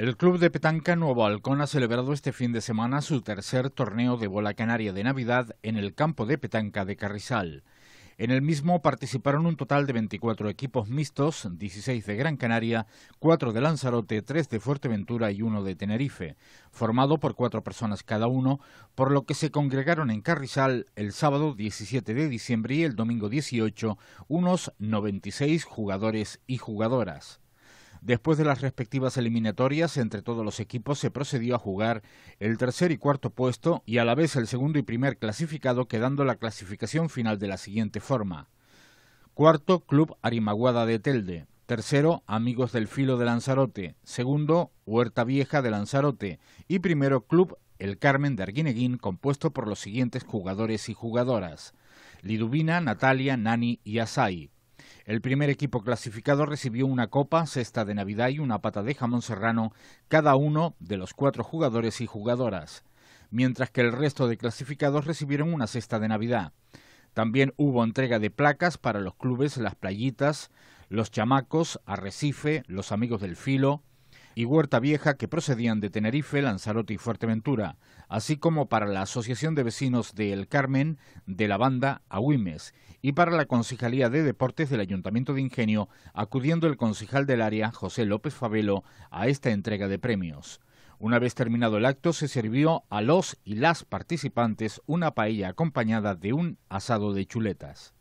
El Club de Petanca Nuevo Halcón ha celebrado este fin de semana su tercer torneo de bola canaria de Navidad en el campo de petanca de Carrizal. En el mismo participaron un total de 24 equipos mixtos, 16 de Gran Canaria, 4 de Lanzarote, 3 de Fuerteventura y 1 de Tenerife, formado por cuatro personas cada uno, por lo que se congregaron en Carrizal el sábado 17 de diciembre y el domingo 18 unos 96 jugadores y jugadoras. Después de las respectivas eliminatorias, entre todos los equipos se procedió a jugar el tercer y cuarto puesto y a la vez el segundo y primer clasificado, quedando la clasificación final de la siguiente forma. Cuarto, Club Arimaguada de Telde. Tercero, Amigos del Filo de Lanzarote. Segundo, Huerta Vieja de Lanzarote. Y primero, Club El Carmen de Arguineguín, compuesto por los siguientes jugadores y jugadoras. Liduvina, Natalia, Nani y Asai. El primer equipo clasificado recibió una copa, cesta de Navidad y una pata de jamón serrano, cada uno de los cuatro jugadores y jugadoras, mientras que el resto de clasificados recibieron una cesta de Navidad. También hubo entrega de placas para los clubes Las Playitas, Los Chamacos, Arrecife, Los Amigos del Filo, y Huerta Vieja que procedían de Tenerife, Lanzarote y Fuerteventura, así como para la Asociación de Vecinos de El Carmen de la banda Agüimes y para la Concejalía de Deportes del Ayuntamiento de Ingenio, acudiendo el concejal del área, José López Fabelo, a esta entrega de premios. Una vez terminado el acto, se sirvió a los y las participantes una paella acompañada de un asado de chuletas.